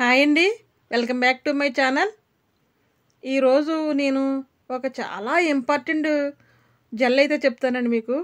hi అండి welcome back to my channel ఈరోజు నేను ఒక చాలా ఇంపార్టెంట్ జెల్ అయితే చెప్తానండి మీకు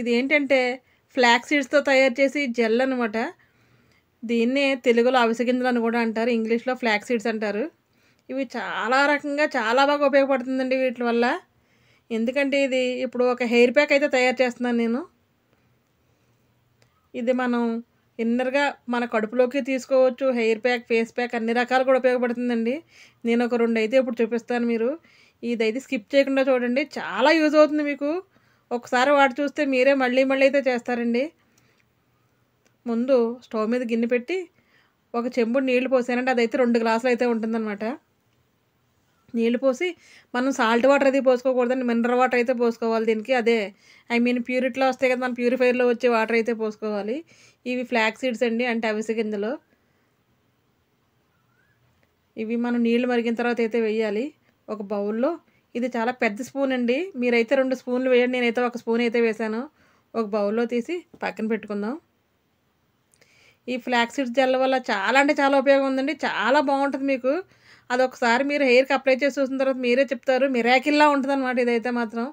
ఇది ఏంటంటే ఫ్లాక్ సీడ్స్తో తయారు చేసి జెల్ అనమాట దీన్నే తెలుగులో అవిసగింజలు అని కూడా అంటారు ఇంగ్లీష్లో ఫ్లాక్ సీడ్స్ అంటారు ఇవి చాలా రకంగా చాలా బాగా ఉపయోగపడుతుందండి వీటి వల్ల ఎందుకంటే ఇది ఇప్పుడు ఒక హెయిర్ ప్యాక్ అయితే తయారు చేస్తున్నాను నేను ఇది మనం ఇన్నర్గా మన కడుపులోకి తీసుకోవచ్చు హెయిర్ ప్యాక్ ఫేస్ ప్యాక్ అన్ని రకాలు కూడా ఉపయోగపడుతుందండి నేను ఒక రెండు అయితే ఇప్పుడు చూపిస్తాను మీరు ఇదైతే స్కిప్ చేయకుండా చూడండి చాలా యూజ్ అవుతుంది మీకు ఒకసారి వాటి చూస్తే మీరే మళ్ళీ మళ్ళీ అయితే చేస్తారండి ముందు స్టవ్ మీద గిన్నె పెట్టి ఒక చెంబు నీళ్లు పోసానంటే అదైతే రెండు గ్లాసులు అయితే ఉంటుందన్నమాట నీళ్లు పోసి మనం సాల్ట్ వాటర్ అది పోసుకోకూడదండి మినరల్ వాటర్ అయితే పోసుకోవాలి దీనికి అదే ఐ మీన్ ప్యూరిట్లో వస్తే కదా మన ప్యూరిఫైర్లో వచ్చే వాటర్ అయితే పోసుకోవాలి ఇవి ఫ్లాక్స్ సీడ్స్ అండి అంటే అవిసె గింజలు ఇవి మనం నీళ్లు మరిగిన తర్వాత అయితే వేయాలి ఒక బౌల్లో ఇది చాలా పెద్ద స్పూన్ అండి మీరైతే రెండు స్పూన్లు వేయండి నేనైతే ఒక స్పూన్ అయితే వేశాను ఒక బౌల్లో తీసి పక్కన పెట్టుకుందాం ఈ ఫ్లాక్స్ సీడ్స్ జల్ల వల్ల చాలా అంటే చాలా ఉపయోగం ఉందండి చాలా బాగుంటుంది మీకు అది ఒకసారి మీరు హెయిర్కి అప్లై చేసి చూసిన తర్వాత మీరే చెప్తారు మిరాకిల్లా ఉంటుంది అనమాట ఇదైతే మాత్రం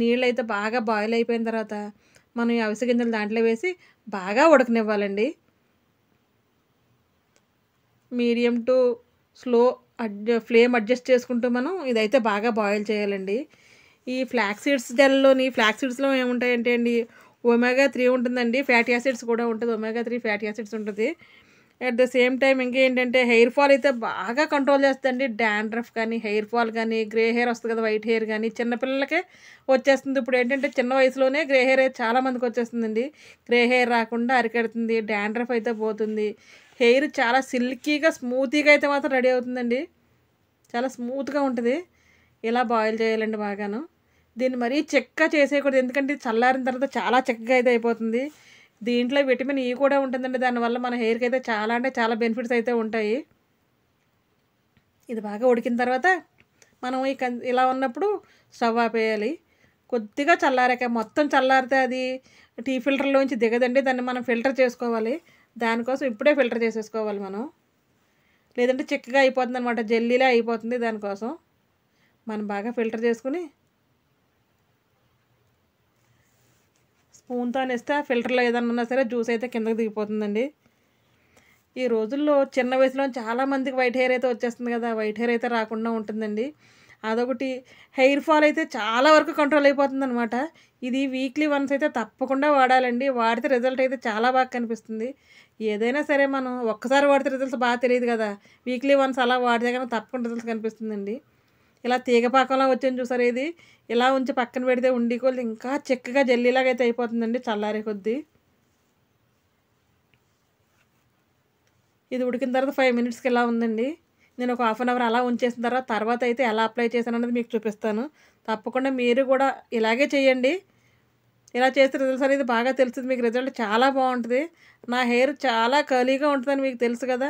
నీళ్ళు అయితే బాగా బాయిల్ అయిపోయిన తర్వాత మనం అవిసె గింజలు దాంట్లో వేసి బాగా ఉడకనివ్వాలండి medium to slow flame adjust చేసుకుంటూ మనం ఇదైతే బాగా బాయిల్ చేయాలండి ఈ ఫ్లాక్ సీడ్స్ జల్లోని ఫ్లాక్ సీడ్స్లో ఏముంటాయంటే అండి ఒమేగా త్రీ ఉంటుందండి ఫ్యాటీ యాసిడ్స్ కూడా ఉంటుంది ఒమేగా త్రీ ఫ్యాటీ యాసిడ్స్ ఉంటుంది అట్ ద సేమ్ టైం ఇంకేంటంటే హెయిర్ ఫాల్ అయితే బాగా కంట్రోల్ చేస్తుందండి డాండ్రఫ్ కానీ హెయిర్ ఫాల్ కానీ గ్రే హెయిర్ వస్తుంది కదా వైట్ హెయిర్ కానీ చిన్నపిల్లలకే వచ్చేస్తుంది ఇప్పుడు ఏంటంటే చిన్న వయసులోనే గ్రే హెయిర్ చాలామందికి వచ్చేస్తుందండి గ్రే హెయిర్ రాకుండా అరికెడుతుంది డాండ్రఫ్ అయితే పోతుంది హెయిర్ చాలా సిల్కీగా స్మూతీగా అయితే మాత్రం రెడీ అవుతుందండి చాలా స్మూత్గా ఉంటుంది ఇలా బాయిల్ చేయాలండి బాగాను దీన్ని మరీ చెక్క చేసేయకూడదు ఎందుకంటే చల్లారిన తర్వాత చాలా చెక్కగా అయితే అయిపోతుంది దీంట్లో విటమిన్ ఈ e కూడా ఉంటుందండి దానివల్ల మన హెయిర్కి అయితే చాలా అంటే చాలా బెనిఫిట్స్ అయితే ఉంటాయి ఇది బాగా ఉడికిన తర్వాత మనం ఈ ఇలా ఉన్నప్పుడు స్టవ్ ఆపేయాలి కొద్దిగా చల్లారాక మొత్తం చల్లారితే అది టీ ఫిల్టర్లోంచి దిగదండి దాన్ని మనం ఫిల్టర్ చేసుకోవాలి దానికోసం ఇప్పుడే ఫిల్టర్ చేసేసుకోవాలి మనం లేదంటే చిక్కగా అయిపోతుంది అనమాట జల్లీలా అయిపోతుంది దానికోసం మనం బాగా ఫిల్టర్ చేసుకుని స్పూన్తో అనేస్తే ఆ ఫిల్టర్లో ఏదన్నా ఉన్నా సరే జ్యూస్ అయితే కిందకి దిగిపోతుందండి ఈ రోజుల్లో చిన్న వయసులో చాలామందికి వైట్ హెయిర్ అయితే వచ్చేస్తుంది కదా వైట్ హెయిర్ అయితే రాకుండా ఉంటుందండి అదొకటి హెయిర్ ఫాల్ అయితే చాలా వరకు కంట్రోల్ అయిపోతుంది అనమాట ఇది వీక్లీ వన్స్ అయితే తప్పకుండా వాడాలండి వాడితే రిజల్ట్ అయితే చాలా బాగా కనిపిస్తుంది ఏదైనా సరే మనం ఒక్కసారి వాడితే రిజల్ట్స్ బాగా తెలియదు కదా వీక్లీ వన్స్ అలా వాడితే కనుక తప్పకుండా రిజల్ట్స్ కనిపిస్తుందండి ఇలా తీగపాకంలో వచ్చింది చూసారు ఇది ఇలా ఉంచి పక్కన పెడితే ఉండి కొద్ది ఇంకా చిక్కగా జల్లీలాగా అయితే అయిపోతుందండి చల్లారే కొద్దీ ఇది ఉడికిన తర్వాత ఫైవ్ మినిట్స్కి ఇలా ఉందండి నేను ఒక హాఫ్ అన్ అవర్ అలా ఉంచేసిన తర్వాత తర్వాత అయితే ఎలా అప్లై చేశాను అనేది మీకు చూపిస్తాను తప్పకుండా మీరు కూడా ఇలాగే చేయండి ఇలా చేస్తే రిజల్ట్ అనేది బాగా తెలుస్తుంది మీకు రిజల్ట్ చాలా బాగుంటుంది నా హెయిర్ చాలా కలీగా ఉంటుందని మీకు తెలుసు కదా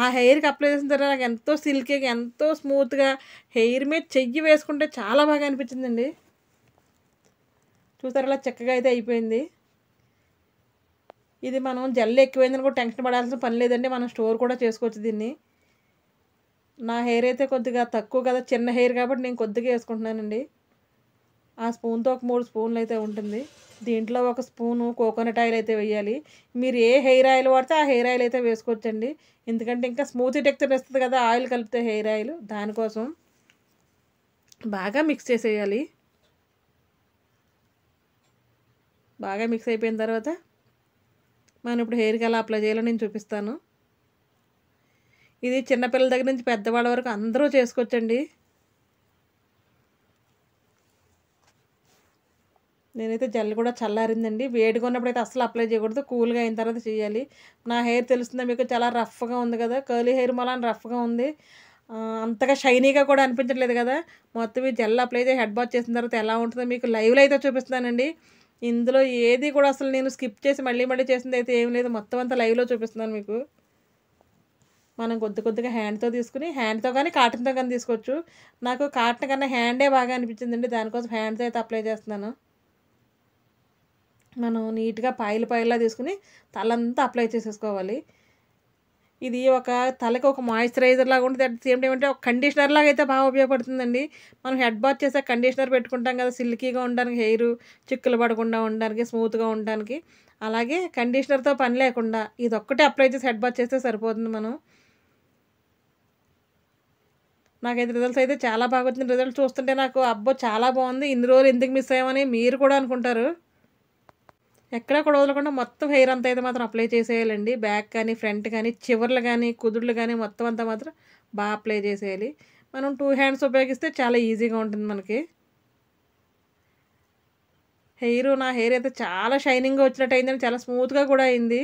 ఆ హెయిర్కి అప్లై చేసిన తర్వాత నాకు ఎంతో సిల్కీగా ఎంతో స్మూత్గా హెయిర్ మీద చెయ్యి వేసుకుంటే చాలా బాగా అనిపించిందండి చూసారు అలా చక్కగా అయితే అయిపోయింది ఇది మనం జల్లు ఎక్కువైందని కూడా టెన్షన్ పడాల్సిన పని లేదండి మనం స్టోర్ కూడా చేసుకోవచ్చు దీన్ని నా హెయిర్ అయితే కొద్దిగా తక్కువ కదా చిన్న హెయిర్ కాబట్టి నేను కొద్దిగా వేసుకుంటున్నానండి ఆ స్పూన్తో ఒక మూడు స్పూన్లు అయితే ఉంటుంది దీంట్లో ఒక స్పూను కోకోనట్ ఆయిల్ అయితే వేయాలి మీరు ఏ హెయిర్ ఆయిల్ వాడితే ఆ హెయిర్ ఆయిల్ అయితే వేసుకోవచ్చండి ఎందుకంటే ఇంకా స్మూత్ టెక్చర్ వస్తుంది కదా ఆయిల్ కలిపితే హెయిర్ ఆయిల్ దానికోసం బాగా మిక్స్ చేసేయాలి బాగా మిక్స్ అయిపోయిన తర్వాత మనం ఇప్పుడు హెయిర్కి ఎలా అప్లై చేయాలో నేను చూపిస్తాను ఇది చిన్నపిల్లల దగ్గర నుంచి పెద్దవాళ్ళ వరకు అందరూ చేసుకోవచ్చండి నేనైతే జెల్ కూడా చల్లారిందండి వేడిగా ఉన్నప్పుడు అయితే అసలు అప్లై చేయకూడదు కూల్గా అయిన తర్వాత చేయాలి నా హెయిర్ తెలుస్తుందా మీకు చాలా రఫ్గా ఉంది కదా కర్లీ హెయిర్ మళ్ళా రఫ్గా ఉంది అంతగా షైనీగా కూడా అనిపించట్లేదు కదా మొత్తం ఈ జెల్ అప్లై చేసి హెడ్ బాత్ చేసిన తర్వాత ఎలా ఉంటుందో మీకు లైవ్లో అయితే చూపిస్తున్నానండి ఇందులో ఏది కూడా అసలు నేను స్కిప్ చేసి మళ్ళీ మళ్ళీ చేసింది అయితే ఏం లేదు మొత్తం అంతా లైవ్లో చూపిస్తున్నాను మీకు మనం కొద్ది కొద్దిగా హ్యాండ్తో తీసుకుని హ్యాండ్తో కానీ కాటన్తో కానీ తీసుకోవచ్చు నాకు కాటన్ కన్నా హ్యాండే బాగా అనిపించిందండి దానికోసం హ్యాండ్తో అయితే అప్లై చేస్తున్నాను మనం నీట్గా పాయలు పాయలా తీసుకుని తలంతా అప్లై చేసేసుకోవాలి ఇది ఒక తలకి ఒక మాయిశ్చరైజర్ లాగా ఉంటుంది అట్ సేమ్ టైం అంటే ఒక కండిషనర్ లాగా అయితే బాగా ఉపయోగపడుతుందండి మనం హెడ్ బాత్ చేసే కండిషనర్ పెట్టుకుంటాం కదా సిల్కీగా ఉండడానికి హెయిర్ చిక్కులు పడకుండా ఉండడానికి స్మూత్గా ఉండడానికి అలాగే కండిషనర్తో పని లేకుండా ఇది ఒక్కటే అప్లై చేసి హెడ్ బాత్ చేస్తే సరిపోతుంది మనం నాకైతే రిజల్ట్స్ అయితే చాలా బాగా వచ్చింది రిజల్ట్ చూస్తుంటే నాకు అబ్బో చాలా బాగుంది ఇన్ని రోజులు ఎందుకు మిస్ అయ్యామని మీరు కూడా అనుకుంటారు ఎక్కడ కూడా వదలకుండా మొత్తం హెయిర్ అంతా అయితే మాత్రం అప్లై చేసేయాలండి బ్యాక్ కానీ ఫ్రంట్ కానీ చివర్లు కానీ కుదుర్లు కానీ మొత్తం అంతా మాత్రం బాగా అప్లై చేసేయాలి మనం టూ హ్యాండ్స్ ఉపయోగిస్తే చాలా ఈజీగా ఉంటుంది మనకి హెయిర్ నా హెయిర్ అయితే చాలా షైనింగ్గా వచ్చినట్టు అయిందని చాలా స్మూత్గా కూడా అయింది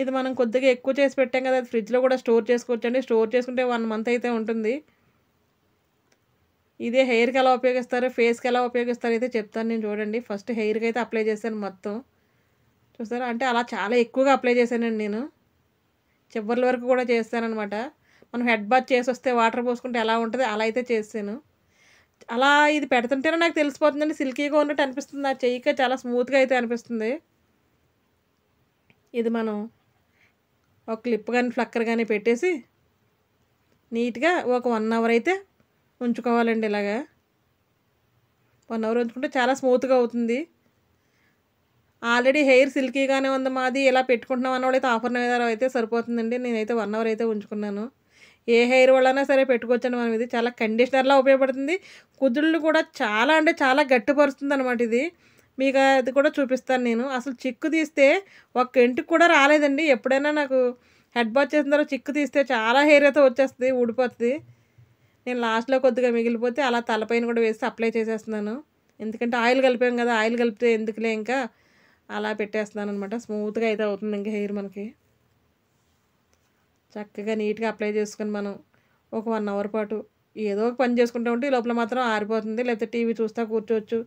ఇది మనం కొద్దిగా ఎక్కువ చేసి పెట్టాం కదా ఫ్రిడ్జ్లో కూడా స్టోర్ చేసుకోవచ్చండి స్టోర్ చేసుకుంటే వన్ మంత్ అయితే ఉంటుంది ఇదే హెయిర్కి ఎలా ఉపయోగిస్తారు ఫేస్కి ఎలా ఉపయోగిస్తారు అయితే చెప్తాను నేను చూడండి ఫస్ట్ హెయిర్కి అయితే అప్లై చేశాను మొత్తం చూస్తారా అంటే అలా చాలా ఎక్కువగా అప్లై చేశానండి నేను చివరి వరకు కూడా చేస్తానమాట మనం హెడ్ బాత్ చేసి వస్తే వాటర్ పోసుకుంటే ఎలా ఉంటుంది అలా అయితే చేశాను అలా ఇది పెడుతుంటేనే నాకు తెలిసిపోతుందండి సిల్కీగా ఉన్నట్టు అనిపిస్తుంది ఆ చెయ్యిక చాలా స్మూత్గా అయితే అనిపిస్తుంది ఇది మనం ఒక క్లిప్ కానీ ఫ్లక్కర్ కానీ పెట్టేసి నీట్గా ఒక వన్ అవర్ అయితే ఉంచుకోవాలండి ఇలాగా వన్ అవర్ ఉంచుకుంటే చాలా స్మూత్గా అవుతుంది ఆల్రెడీ హెయిర్ సిల్కీగానే ఉంది మాది ఇలా పెట్టుకుంటున్నాం అన్నవాళ్ళైతే ఆఫర్ అవర్ అయితే సరిపోతుందండి నేనైతే వన్ అవర్ అయితే ఉంచుకున్నాను ఏ హెయిర్ వాళ్ళైనా సరే పెట్టుకోవచ్చండి మనం ఇది చాలా కండిషనర్లా ఉపయోగపడుతుంది కుదుళ్ళు కూడా చాలా అంటే చాలా గట్టిపరుస్తుంది అనమాట ఇది మీకు అది కూడా చూపిస్తాను నేను అసలు చిక్కు తీస్తే ఒక ఇంటికి కూడా రాలేదండి ఎప్పుడైనా నాకు హెడ్ బాత్ చేసిన తర్వాత చిక్కు తీస్తే చాలా హెయిర్ అయితే వచ్చేస్తుంది ఊడిపోతుంది నేను లాస్ట్లో కొద్దిగా మిగిలిపోతే అలా తలపైన కూడా వేసి అప్లై చేసేస్తున్నాను ఎందుకంటే ఆయిల్ కలిపాం కదా ఆయిల్ కలిపితే ఎందుకులే ఇంకా అలా పెట్టేస్తున్నాను అనమాట స్మూత్గా అయితే అవుతుంది ఇంకా హెయిర్ మనకి చక్కగా నీట్గా అప్లై చేసుకుని మనం ఒక వన్ అవర్ పాటు ఏదో ఒక పని చేసుకుంటూ ఉంటే లోపల మాత్రం ఆరిపోతుంది లేకపోతే టీవీ చూస్తా కూర్చోవచ్చు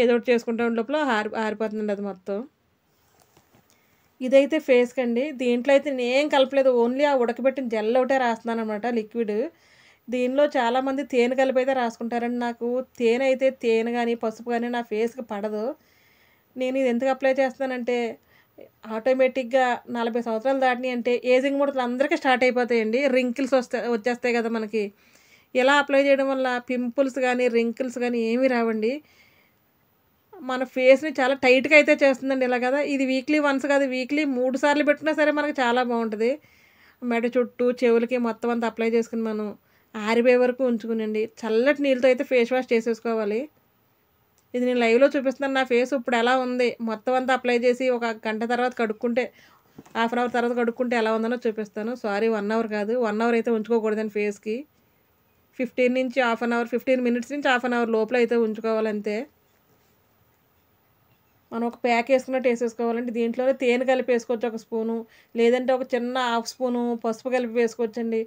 ఏదో ఒకటి చేసుకుంటూ ఉండే లోపల ఆరి ఆరిపోతుంది అది మొత్తం ఇదైతే ఫేస్కి అండి దీంట్లో అయితే నేను కలపలేదు ఓన్లీ ఆ ఉడకబెట్టిన జెల్ ఒకటే రాస్తున్నాను అనమాట లిక్విడ్ దీనిలో చాలామంది తేనె కలిపి అయితే రాసుకుంటారండి నాకు తేనె అయితే తేనె కానీ పసుపు కానీ నా ఫేస్కి పడదు నేను ఇది ఎందుకు అప్లై చేస్తానంటే ఆటోమేటిక్గా నలభై సంవత్సరాలు దాటినాయి అంటే ఏజింగ్ ముడతలు అందరికీ స్టార్ట్ అయిపోతాయండి రింకిల్స్ వస్తే వచ్చేస్తాయి కదా మనకి ఇలా అప్లై చేయడం వల్ల పింపుల్స్ కానీ రింకిల్స్ కానీ ఏమీ రావండి మన ఫేస్ని చాలా టైట్గా అయితే చేస్తుందండి ఇలా కదా ఇది వీక్లీ వన్స్ కాదు వీక్లీ మూడు సార్లు పెట్టినా సరే మనకు చాలా బాగుంటుంది మెడ చుట్టూ చెవులకి మొత్తం అంతా అప్లై చేసుకుని మనం ఆరిపోయే వరకు ఉంచుకునండి చల్లటి నీళ్ళతో అయితే ఫేస్ వాష్ చేసేసుకోవాలి ఇది నేను లైవ్లో చూపిస్తున్నాను నా ఫేస్ ఇప్పుడు ఎలా ఉంది మొత్తం అంతా అప్లై చేసి ఒక గంట తర్వాత కడుక్కుంటే హాఫ్ అన్ అవర్ తర్వాత కడుక్కుంటే ఎలా ఉందనో చూపిస్తాను సారీ వన్ అవర్ కాదు వన్ అవర్ అయితే ఉంచుకోకూడదండి ఫేస్కి ఫిఫ్టీన్ నుంచి half an hour fifteen minutes నుంచి హాఫ్ అన్ అవర్ లోపల అయితే ఉంచుకోవాలంతే మనం ఒక ప్యాక్ వేసుకున్నట్టు వేసేసుకోవాలంటే దీంట్లోనే తేనె కలిపి వేసుకోవచ్చు ఒక స్పూను లేదంటే ఒక చిన్న హాఫ్ స్పూను పసుపు కలిపి వేసుకోవచ్చండి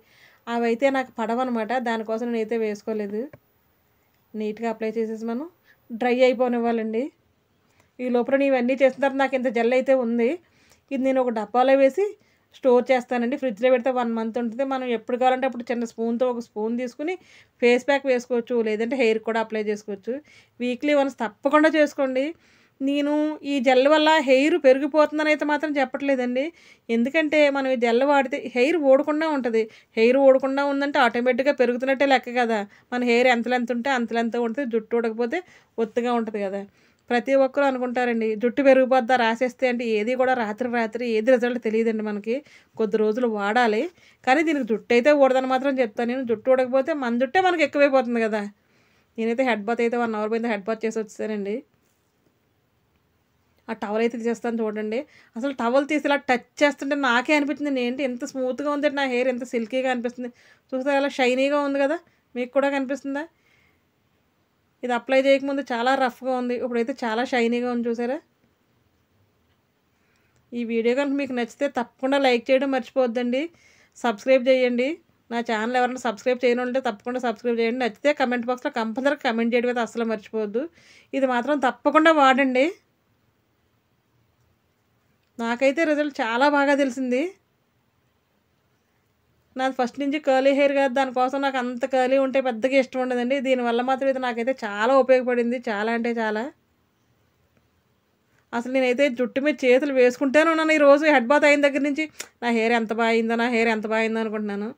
అవైతే నాకు అనమాట దానికోసం నేనైతే వేసుకోలేదు నీట్గా అప్లై చేసేసి మనం డ్రై అయిపోనివ్వాలండి ఈ లోపల ఇవన్నీ చేసిన తర్వాత నాకు ఇంత జెల్ అయితే ఉంది ఇది నేను ఒక డబ్బాలో వేసి స్టోర్ చేస్తానండి ఫ్రిడ్జ్లో పెడితే వన్ మంత్ ఉంటుంది మనం ఎప్పుడు కావాలంటే అప్పుడు చిన్న స్పూన్తో ఒక స్పూన్ తీసుకుని ఫేస్ ప్యాక్ వేసుకోవచ్చు లేదంటే హెయిర్ కూడా అప్లై చేసుకోవచ్చు వీక్లీ వన్స్ తప్పకుండా చేసుకోండి నేను ఈ జెల్ వల్ల హెయిర్ పెరిగిపోతుందని అయితే మాత్రం చెప్పట్లేదండి ఎందుకంటే మనం ఈ జెల్ వాడితే హెయిర్ ఓడకుండా ఉంటుంది హెయిర్ ఓడకుండా ఉందంటే ఆటోమేటిక్గా పెరుగుతున్నట్టే లెక్క కదా మన హెయిర్ ఎంత లెంత్ ఉంటే అంత లెంత్ ఉంటుంది జుట్టు ఊడకపోతే ఒత్తుగా ఉంటుంది కదా ప్రతి ఒక్కరూ అనుకుంటారండి జుట్టు పెరిగిపోద్దా రాసేస్తే అంటే ఏది కూడా రాత్రి రాత్రి ఏది రిజల్ట్ తెలియదండి మనకి కొద్ది రోజులు వాడాలి కానీ దీనికి జుట్టు అయితే ఊడదని మాత్రం చెప్తాను నేను జుట్టు ఊడకపోతే మన జుట్టే మనకి ఎక్కువైపోతుంది కదా నేనైతే హెడ్ బాత్ అయితే వన్ అవర్ పోయింది హెడ్ బాత్ చేసి వచ్చేసానండి ఆ టవల్ అయితే తీసేస్తాను చూడండి అసలు టవల్ తీసి ఇలా టచ్ చేస్తుంటే నాకే అనిపించింది ఏంటి ఎంత స్మూత్గా ఉంది నా హెయిర్ ఎంత సిల్కీగా అనిపిస్తుంది చూస్తే అలా షైనీగా ఉంది కదా మీకు కూడా కనిపిస్తుందా ఇది అప్లై చేయకముందు చాలా రఫ్గా ఉంది ఇప్పుడైతే చాలా షైనీగా ఉంది చూసారా ఈ వీడియో కనుక మీకు నచ్చితే తప్పకుండా లైక్ చేయడం మర్చిపోవద్దండి సబ్స్క్రైబ్ చేయండి నా ఛానల్ ఎవరైనా సబ్స్క్రైబ్ చేయను ఉంటే తప్పకుండా సబ్స్క్రైబ్ చేయండి నచ్చితే కమెంట్ బాక్స్లో కంపల్సరీ కమెంట్ చేయడం అయితే అసలు మర్చిపోవద్దు ఇది మాత్రం తప్పకుండా వాడండి నాకైతే రిజల్ట్ చాలా బాగా తెలిసింది నాది ఫస్ట్ నుంచి కర్లీ హెయిర్ కాదు దానికోసం నాకు అంత కర్లీ ఉంటే పెద్దగా ఇష్టం ఉండదండి దీనివల్ల మాత్రం ఇది నాకైతే చాలా ఉపయోగపడింది చాలా అంటే చాలా అసలు నేనైతే జుట్టు మీద చేతులు వేసుకుంటాను ఉన్నాను ఈరోజు హెడ్ బాత్ అయిన దగ్గర నుంచి నా హెయిర్ ఎంత బాగిందో నా హెయిర్ ఎంత బాగిందో అనుకుంటున్నాను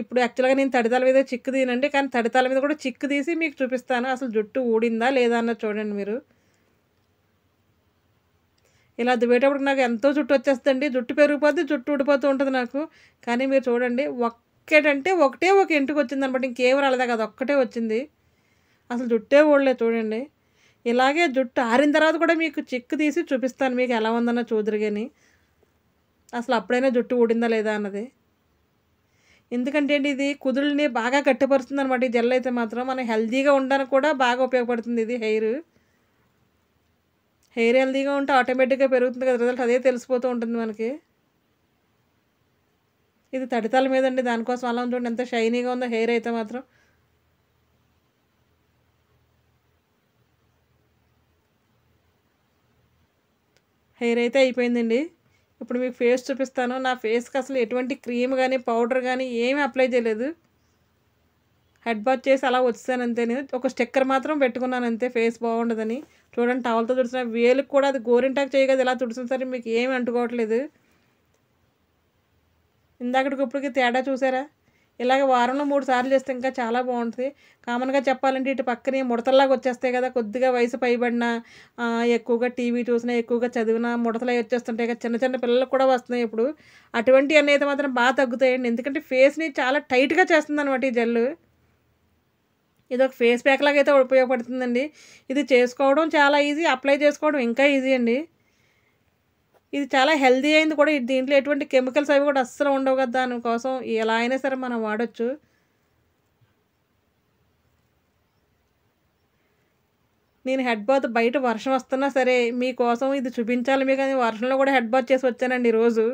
ఇప్పుడు యాక్చువల్గా నేను తడితాల మీద చిక్కు తీనండి కానీ తడితాల మీద కూడా చిక్కు తీసి మీకు చూపిస్తాను అసలు జుట్టు ఊడిందా లేదా అన్నది చూడండి మీరు ఇలా దువ్వేటప్పుడు నాకు ఎంతో జుట్టు వచ్చేస్తుంది జుట్టు పెరిగిపోతే జుట్టు ఊడిపోతూ ఉంటుంది నాకు కానీ మీరు చూడండి ఒక్కటంటే ఒకటే ఒక ఇంటికి వచ్చింది అనమాట ఇంకేం రాలేదా కదా ఒక్కటే వచ్చింది అసలు జుట్టే ఊడలేదు చూడండి ఇలాగే జుట్టు ఆరిన తర్వాత కూడా మీకు చిక్కు తీసి చూపిస్తాను మీకు ఎలా ఉందన్న చూదురుగాని అసలు అప్పుడైనా జుట్టు ఊడిందా లేదా అన్నది ఎందుకంటే అండి ఇది కుదుల్ని బాగా కట్టిపరుస్తుంది అనమాట ఈ జెల్ అయితే మాత్రం మనం హెల్తీగా ఉండడానికి కూడా బాగా ఉపయోగపడుతుంది ఇది హెయిర్ హెయిర్ హెల్దీగా ఉంటే ఆటోమేటిక్గా పెరుగుతుంది కదా రిజల్ట్ అదే తెలిసిపోతూ ఉంటుంది మనకి ఇది తడితాల మీద అండి దానికోసం అలా ఉంటుంది ఎంత షైనీగా ఉందో హెయిర్ అయితే మాత్రం హెయిర్ అయితే అయిపోయిందండి ఇప్పుడు మీకు ఫేస్ చూపిస్తాను నా ఫేస్కి అసలు ఎటువంటి క్రీమ్ కానీ పౌడర్ కానీ ఏమీ అప్లై చేయలేదు హెడ్ బాత్ చేసి అలా వచ్చాను అంతే ఒక స్టిక్కర్ మాత్రం పెట్టుకున్నాను అంతే ఫేస్ బాగుండదని చూడండి టవల్తో తుడిచిన వేలుకు కూడా అది గోరింటాక్ చేయగదు ఇలా తుడిచిన సరే మీకు ఏమి అంటుకోవట్లేదు ఇందాకటికి ఇప్పటికి తేడా చూసారా ఇలాగ వారంలో మూడు సార్లు చేస్తే ఇంకా చాలా బాగుంటుంది కామన్గా చెప్పాలంటే ఇటు పక్కనే ముడతల్లాగా వచ్చేస్తాయి కదా కొద్దిగా వయసు పైబడిన ఎక్కువగా టీవీ చూసినా ఎక్కువగా చదివినా ముడతలు వచ్చేస్తుంటాయి కదా చిన్న చిన్న పిల్లలకు కూడా వస్తున్నాయి ఇప్పుడు అటువంటి అనేది మాత్రం బాగా తగ్గుతాయండి ఎందుకంటే ఫేస్ని చాలా టైట్గా చేస్తుంది అనమాట ఈ జెల్లు ఇది ఒక ఫేస్ ప్యాక్ లాగా అయితే ఉపయోగపడుతుందండి ఇది చేసుకోవడం చాలా ఈజీ అప్లై చేసుకోవడం ఇంకా ఈజీ అండి ఇది చాలా హెల్దీ అయింది కూడా దీంట్లో ఎటువంటి కెమికల్స్ అవి కూడా అస్సలు ఉండవు కదా దానికోసం ఎలా అయినా సరే మనం వాడచ్చు నేను హెడ్ బాత్ బయట వర్షం వస్తున్నా సరే మీకోసం ఇది చూపించాలి మీకు వర్షంలో కూడా హెడ్ బాత్ చేసి వచ్చానండి ఈరోజు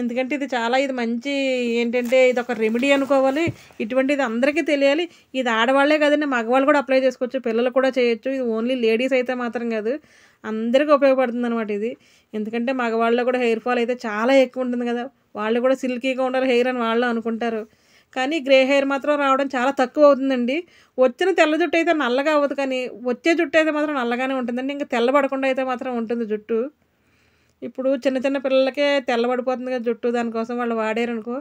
ఎందుకంటే ఇది చాలా ఇది మంచి ఏంటంటే ఇది ఒక రెమెడీ అనుకోవాలి ఇటువంటిది అందరికీ తెలియాలి ఇది ఆడవాళ్లే కదండి మగవాళ్ళు కూడా అప్లై చేసుకోవచ్చు పిల్లలు కూడా చేయొచ్చు ఇది ఓన్లీ లేడీస్ అయితే మాత్రం కాదు అందరికీ ఉపయోగపడుతుంది అనమాట ఇది ఎందుకంటే మగవాళ్ళు కూడా హెయిర్ ఫాల్ అయితే చాలా ఎక్కువ ఉంటుంది కదా వాళ్ళు కూడా సిల్కీగా ఉండాలి హెయిర్ అని వాళ్ళు అనుకుంటారు కానీ గ్రే హెయిర్ మాత్రం రావడం చాలా తక్కువ అవుతుందండి వచ్చిన తెల్ల జుట్టు అయితే నల్లగా అవ్వదు కానీ వచ్చే జుట్టు అయితే మాత్రం నల్లగానే ఉంటుందండి ఇంకా తెల్లబడకుండా అయితే మాత్రం ఉంటుంది జుట్టు ఇప్పుడు చిన్న చిన్న పిల్లలకే తెల్లబడిపోతుంది కదా జుట్టు దానికోసం వాళ్ళు వాడారనుకో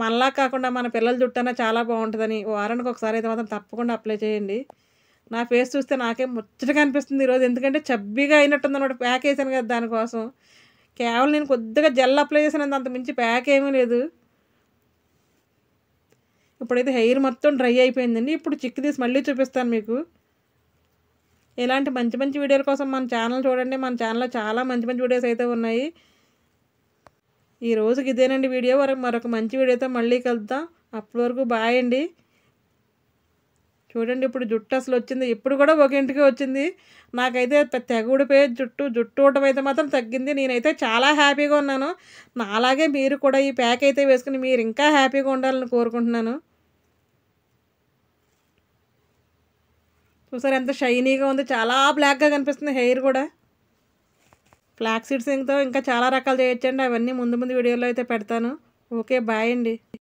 మనలా కాకుండా మన పిల్లల జుట్టు అన్నా చాలా బాగుంటుందని వారానికి ఒకసారి అయితే మాత్రం తప్పకుండా అప్లై చేయండి నా ఫేస్ చూస్తే నాకే ముచ్చటగా అనిపిస్తుంది ఈరోజు ఎందుకంటే చబ్బీగా అయినట్టుంది అనమాట ప్యాక్ వేసాను కదా దానికోసం కేవలం నేను కొద్దిగా జెల్ అప్లై చేసాను అంత మించి ప్యాక్ ఏమీ లేదు ఇప్పుడైతే హెయిర్ మొత్తం డ్రై అయిపోయిందండి ఇప్పుడు చిక్కు తీసి మళ్ళీ చూపిస్తాను మీకు ఇలాంటి మంచి మంచి వీడియోల కోసం మన ఛానల్ చూడండి మన ఛానల్లో చాలా మంచి మంచి వీడియోస్ అయితే ఉన్నాయి ఈ రోజుకి ఇదేనండి వీడియో వరకు మరొక మంచి వీడియోతో మళ్ళీ కలుద్దాం అప్పటి వరకు బాయ్ అండి చూడండి ఇప్పుడు జుట్టు అసలు వచ్చింది ఇప్పుడు కూడా ఒక ఇంటికి వచ్చింది నాకైతే తెగుడిపోయి జుట్టు జుట్టు ఉండటం అయితే మాత్రం తగ్గింది నేనైతే చాలా హ్యాపీగా ఉన్నాను అలాగే మీరు కూడా ఈ ప్యాక్ అయితే వేసుకుని మీరు ఇంకా హ్యాపీగా ఉండాలని కోరుకుంటున్నాను చూసారు ఎంత షైనీగా ఉంది చాలా బ్లాక్గా కనిపిస్తుంది హెయిర్ కూడా ఫ్లాక్ ఇంకా చాలా రకాలు చేయొచ్చండి అవన్నీ ముందు ముందు వీడియోలో అయితే పెడతాను ఓకే బాయ్ అండి